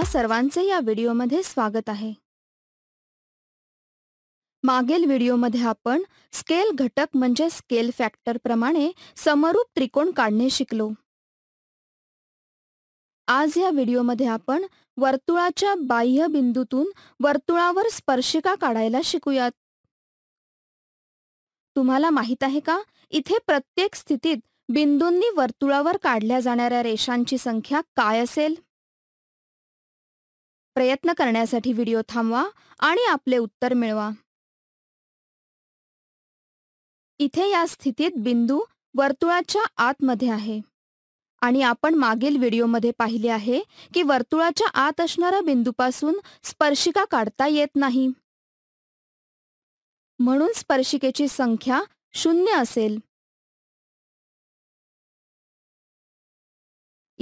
तुम्हा सर्वांचे या व्हिडिओमध्ये स्वागत आहे मागील व्हिडिओमध्ये आपण स्केल घटक म्हणजे स्केल फॅक्टर प्रमाणे समरूप त्रिकोण काढणे शिकलो आज या व्हिडिओमध्ये आपण वर्तुळाच्या बाह्य बिंदूतून वर्तुळावर स्पर्शिका काढायला शिकूयात तुम्हाला माहित आहे का इथे प्रत्येक स्थितीत बिंदूंनी वर्तुळावर काढल्या जाणाऱ्या रेषांची संख्या काय असेल प्रयत्न करण्यासाठी व्हिडिओ थांबवा आणि आपले उत्तर मिळवा इथे या स्थितीत बिंदू वर्तुळाच्या आतमध्ये आहे आणि आपण मागील व्हिडिओमध्ये पाहिले आहे की वर्तुळाच्या आत असणाऱ्या बिंदूपासून स्पर्शिका काढता येत नाही म्हणून स्पर्शिकेची संख्या शून्य असेल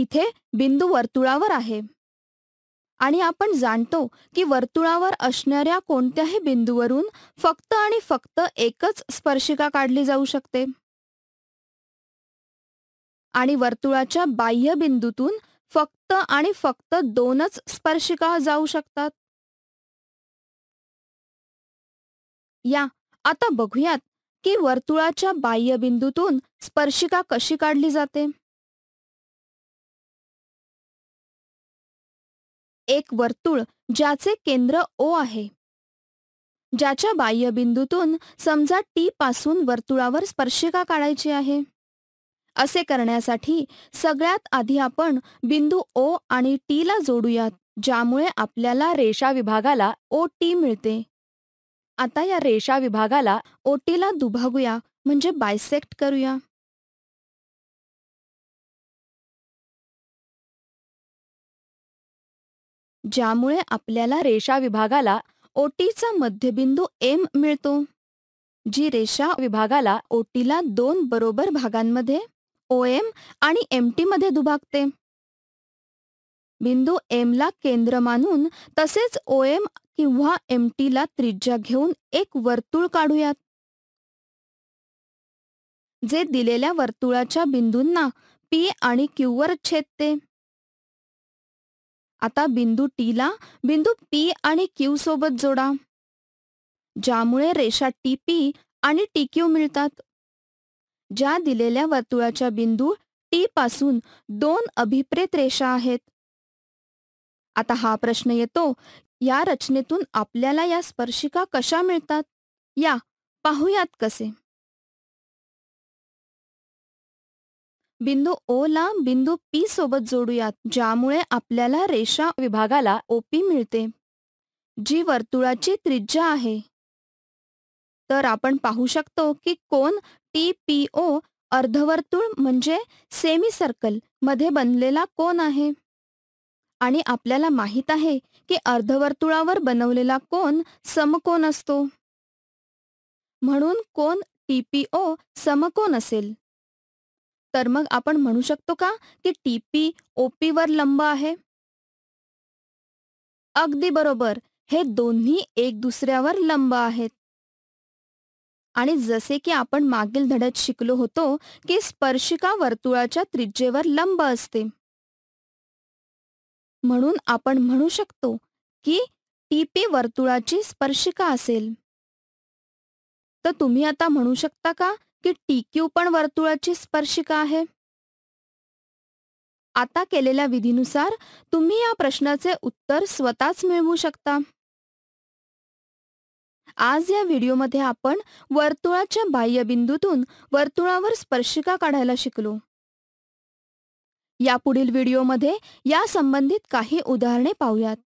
इथे बिंदू वर्तुळावर आहे आणि आपण जाणतो की वर्तुळावर असणाऱ्या कोणत्याही बिंदूवरून फक्त आणि फक्त एकच स्पर्शिका काढली जाऊ शकते आणि वर्तुळाच्या बाह्य बिंदूतून फक्त आणि फक्त दोनच स्पर्शिका जाऊ शकतात या आता बघूयात की वर्तुळाच्या बाह्य बिंदूतून स्पर्शिका कशी काढली जाते एक वर्तुळ ज्याचे केंद्र ओ आहे ज्याच्या बाह्य बिंदूतून समजा टी पासून वर्तुळावर स्पर्शिका काढायची आहे असे करण्यासाठी सगळ्यात आधी आपण बिंदू ओ आणि टी ला जोडूयात ज्यामुळे आपल्याला रेषा विभागाला ओ टी मिळते आता या रेषा विभागाला ओ टीला दुभागूया म्हणजे बायसेक्ट करूया ज्यामुळे आपल्याला रेषा विभागाला ओटीचा मध्यबिंदू एम मिळतो जी रेषा विभागाला ओटीला दोन बरोबर भागांमध्ये ओ एम आणि एम टी मध्ये दुभागते बिंदू एम ला केंद्र मानून तसेच ओ एम किंवा एम टी ला त्रिज्या घेऊन एक वर्तुळ काढूयात जे दिलेल्या वर्तुळाच्या बिंदूंना पी आणि क्यू वर छेदते आता बिंदू टी ला बिंदू पी आणि क्यू सोबत जोडा ज्यामुळे रेषा टी पी आणि टी क्यू मिळतात ज्या दिलेल्या वर्तुळाच्या बिंदू टी पासून दोन अभिप्रेत रेषा आहेत आता हा प्रश्न येतो या रचनेतून आपल्याला या स्पर्शिका कशा मिळतात या पाहुयात कसे बिंदू ओ ला बिंदू पी सोबत जोडूयात ज्यामुळे आपल्याला रेषा विभागाला ओपी मिळते जी वर्तुळाची त्रिज्या आहे तर आपण पाहू शकतो की कोण टी पी ओ अर्धवर्तुळ म्हणजे सेमी सर्कल मध्ये बनलेला कोण आहे आणि आपल्याला माहित आहे की अर्धवर्तुळावर बनवलेला कोण समकोन असतो म्हणून कोण टीपीओ समकोन असेल तर मग आपण म्हणू शकतो का की टीपी ओपी वर लंब आहे अगदी बरोबर हे दोन्ही एक दुसऱ्यावर लंब आहेत आणि जसे की आपण मागील धड्यात शिकलो होतो की स्पर्शिका वर्तुळाच्या त्रिज्येवर लंब असते म्हणून आपण म्हणू शकतो की टीपी वर्तुळाची स्पर्शिका असेल तर तुम्ही आता म्हणू शकता का की टी पण वर्तुळाची स्पर्शिका आहे आता केलेल्या विधीनुसार तुम्ही या प्रश्नाचे उत्तर स्वतःच मिळवू शकता आज या व्हिडिओमध्ये आपण वर्तुळाच्या बाह्य बिंदूतून वर्तुळावर स्पर्शिका काढायला शिकलो यापुढील व्हिडिओमध्ये या संबंधित काही उदाहरणे पाहूयात